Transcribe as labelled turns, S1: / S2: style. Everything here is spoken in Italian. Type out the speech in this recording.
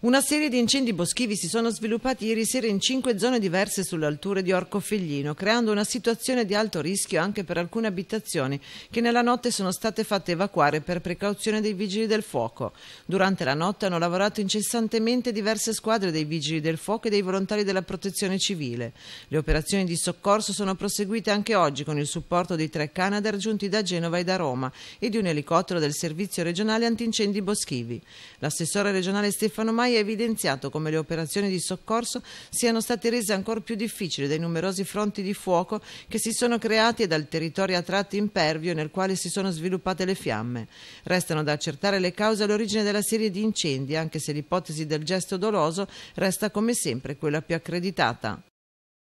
S1: Una serie di incendi boschivi si sono sviluppati ieri sera in cinque zone diverse sulle alture di Orco Feglino, creando una situazione di alto rischio anche per alcune abitazioni che nella notte sono state fatte evacuare per precauzione dei vigili del fuoco. Durante la notte hanno lavorato incessantemente diverse squadre dei vigili del fuoco e dei volontari della protezione civile. Le operazioni di soccorso sono proseguite anche oggi con il supporto dei tre Canadair giunti da Genova e da Roma e di un elicottero del servizio regionale antincendi boschivi. L'assessore regionale Stefano Mai ormai evidenziato come le operazioni di soccorso siano state rese ancora più difficili dai numerosi fronti di fuoco che si sono creati e dal territorio a tratti impervio nel quale si sono sviluppate le fiamme. Restano da accertare le cause all'origine della serie di incendi, anche se l'ipotesi del gesto doloso resta come sempre quella più accreditata.